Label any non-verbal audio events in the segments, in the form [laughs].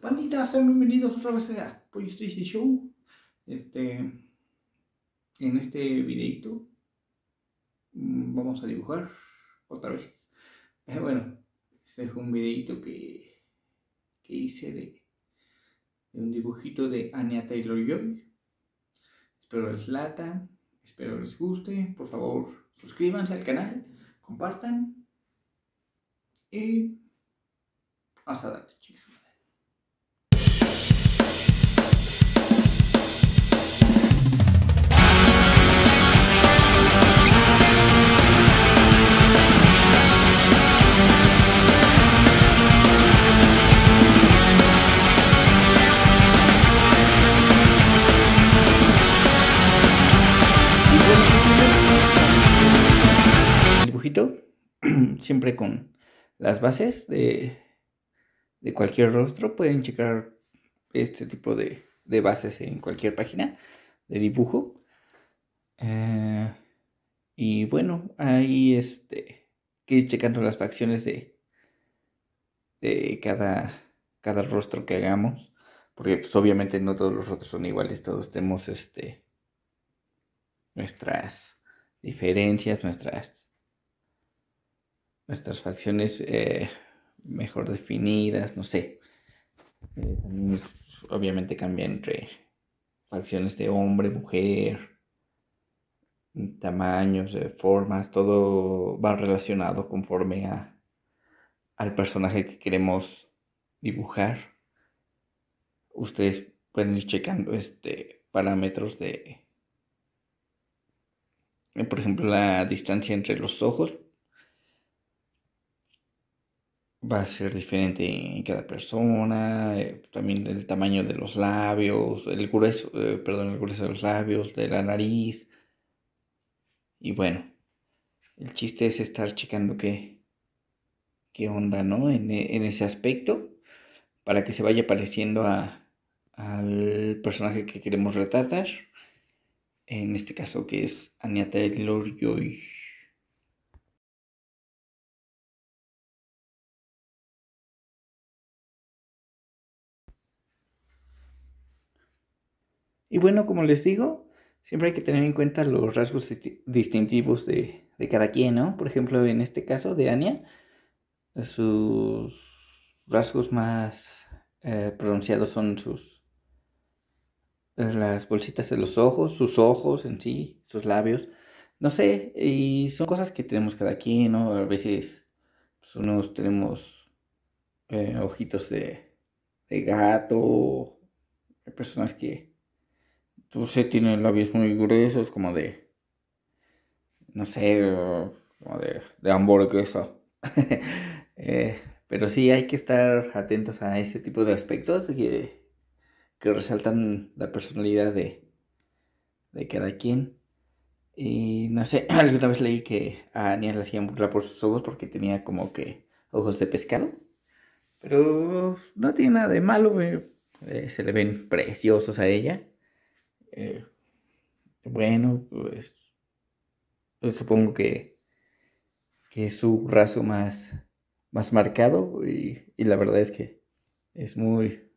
Bandita, sean bienvenidos otra vez a PlayStation Show. Este, en este videito vamos a dibujar otra vez. Eh, bueno, este es un videito que, que hice de, un dibujito de Anya Taylor-Joy. Espero les lata, espero les guste. Por favor, suscríbanse al canal, compartan y hasta la chicos. [clears throat] siempre con las bases de, cualquier rostro. Pueden checar este tipo de, bases en cualquier página de dibujo. Eh, y bueno, ahí este, que checando las facciones de, de cada, cada rostro que hagamos. Porque pues, obviamente no todos los rostros son iguales, todos tenemos este, nuestras diferencias, nuestras nuestras facciones eh, mejor definidas, no sé. Eh, obviamente cambia entre facciones de hombre, mujer, tamaños, eh, formas, todo va relacionado conforme a, al personaje que queremos dibujar. Ustedes pueden ir checando este parámetros de por ejemplo la distancia entre los ojos va a ser diferente en cada persona, eh, también el tamaño de los labios, el grueso, eh, perdón, el grueso de los labios, de la nariz. Y bueno, el chiste es estar checando qué, qué onda, ¿no? En, e, ese aspecto, para que se vaya pareciendo al personaje que queremos retratar. En este caso que es Anya Taylor Joy. Y bueno, como les digo, siempre hay que tener en cuenta los rasgos distintivos de, cada quien, ¿no? Por ejemplo, en este caso de Anya, sus rasgos más eh, pronunciados son sus eh, las bolsitas de los ojos, sus ojos en sí, sus labios, no sé, y son cosas que tenemos cada quien, ¿no? A veces pues, unos tenemos eh, ojitos de, de gato, personas que no sé, tiene labios muy gruesos, como de, no sé, como de, de hamburguesa. [laughs] Eh, pero sí, hay que estar atentos a ese tipo de aspectos que, resaltan la personalidad de, cada quien. Y no sé, [clears throat] alguna vez leí que a Aniel le hacían burla por sus ojos porque tenía como que ojos de pescado. Pero no tiene nada de malo, eh, se le ven preciosos a ella. Eh, bueno, pues, pues, supongo que, que es su raso más, más marcado y, la verdad es que es muy,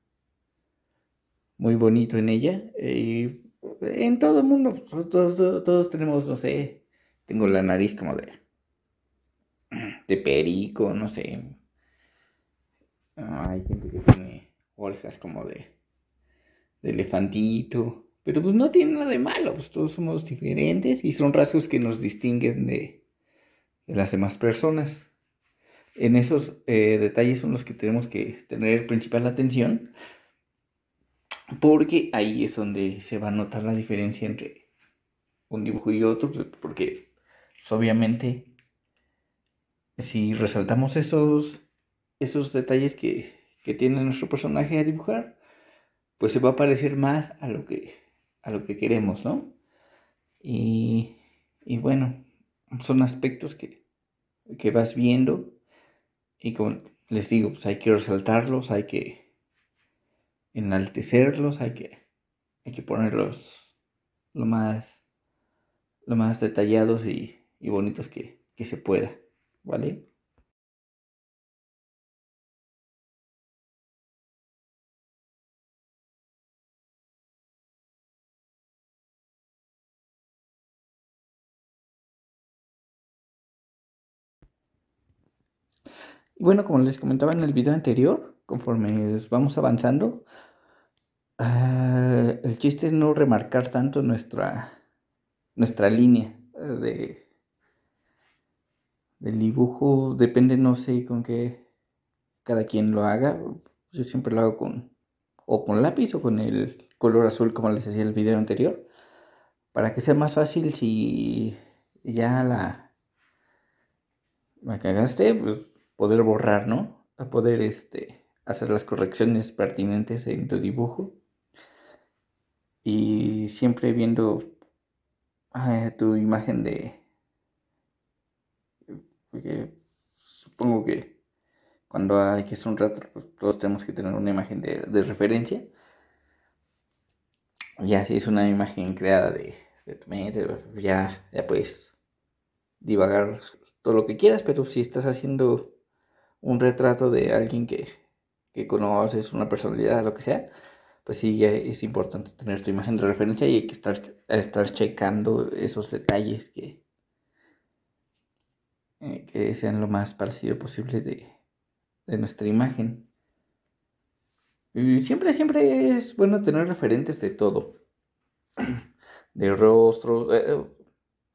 muy bonito en ella. Y en todo el mundo, pues, todos, tenemos, no sé, tengo la nariz como de, de perico, no sé. Hay gente que tiene orejas como de, de elefantito. Pero pues no tiene nada de malo, pues todos somos diferentes y son rasgos que nos distinguen de, las demás personas. En esos eh, detalles son los que tenemos que tener principal atención, porque ahí es donde se va a notar la diferencia entre un dibujo y otro, pues, porque pues, obviamente si resaltamos esos, esos detalles que, que tiene nuestro personaje a dibujar, pues se va a parecer más a lo que a lo que queremos, ¿no? Y, bueno, son aspectos que, que, vas viendo y como les digo, pues hay que resaltarlos, hay que enaltecerlos, hay que, hay que ponerlos lo más, lo más detallados y, y bonitos que, que se pueda, ¿vale? bueno, como les comentaba en el video anterior, conforme vamos avanzando, ah, el chiste es no remarcar tanto nuestra, nuestra línea de, del dibujo. Depende, no sé, con qué cada quien lo haga. Yo siempre lo hago con o con lápiz o con el color azul como les decía en el video anterior. Para que sea más fácil si ya la, la cagaste, pues poder borrar, ¿no? A poder este, hacer las correcciones pertinentes en tu dibujo. Y siempre viendo ah, tu imagen de... Porque supongo que cuando hay que hacer un rato, pues, todos tenemos que tener una imagen de, referencia. Ya si es una imagen creada de, tu mente, ya, ya puedes divagar todo lo que quieras, pero si estás haciendo un retrato de alguien que, que conoces, una personalidad, lo que sea, pues sí, es importante tener tu imagen de referencia y hay que estar, estar checando esos detalles que, eh, que sean lo más parecido posible de, de nuestra imagen. Y siempre, siempre es bueno tener referentes de todo. De rostros, eh,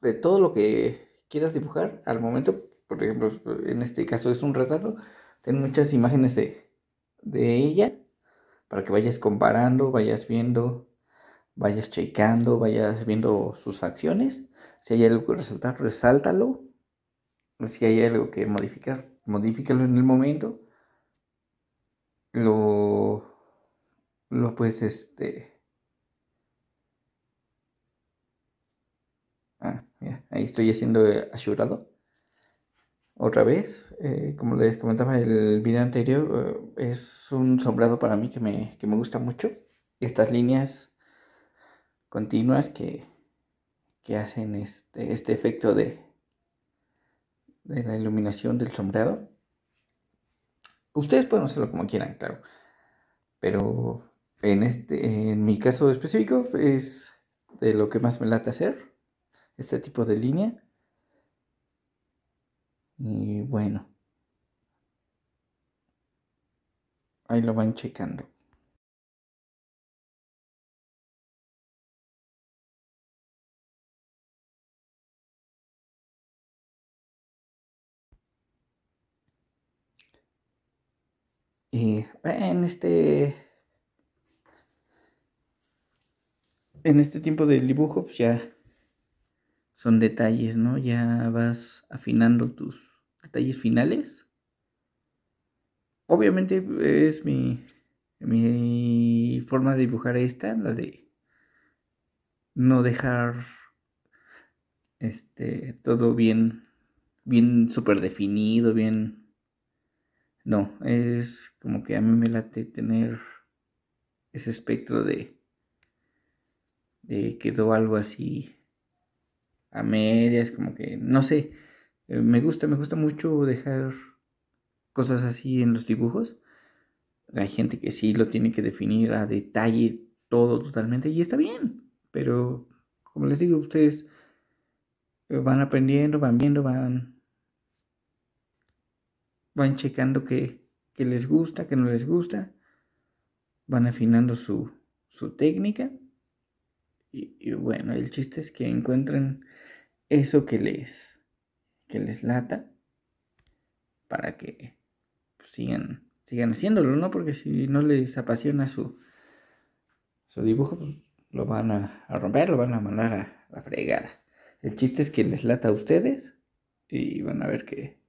de todo lo que quieras dibujar al momento por ejemplo, en este caso es un retrato, Tiene muchas imágenes de, ella para que vayas comparando, vayas viendo, vayas checando, vayas viendo sus acciones. Si hay algo que resaltar, resáltalo. Si hay algo que modificar, modifícalo en el momento. Lo, lo pues este. Ah, ahí estoy haciendo eh, ayudado otra vez. Eh, como les comentaba en el video anterior, eh, es un sombrado para mí que me, gusta mucho. Estas líneas continuas que, hacen este, este efecto de, de la iluminación del sombrado. Ustedes pueden hacerlo como quieran, claro. Pero en, este, en mi caso específico es de lo que más me late hacer. Este tipo de línea y bueno, ahí lo van checando. Y en este. En este tiempo del dibujo, pues ya son detalles, ¿no? Ya vas afinando tus detalles finales. Obviamente es mi, mi forma de dibujar esta, la de no dejar este todo bien bien súper definido, bien no, es como que a mí me late tener ese espectro de de quedó algo así a medias, como que, no sé, eh, me gusta, me gusta mucho dejar cosas así en los dibujos. Hay gente que sí lo tiene que definir a detalle todo totalmente y está bien, pero como les digo, ustedes eh, van aprendiendo, van viendo, van, van checando que, les gusta, que no les gusta, van afinando su, su técnica y, bueno, el chiste es que encuentren eso que les, que les lata para que pues, sigan, sigan haciéndolo, ¿no? Porque si no les apasiona su, su dibujo, pues lo van a, a romper, lo van a mandar a la fregada. El chiste es que les lata a ustedes y van a ver que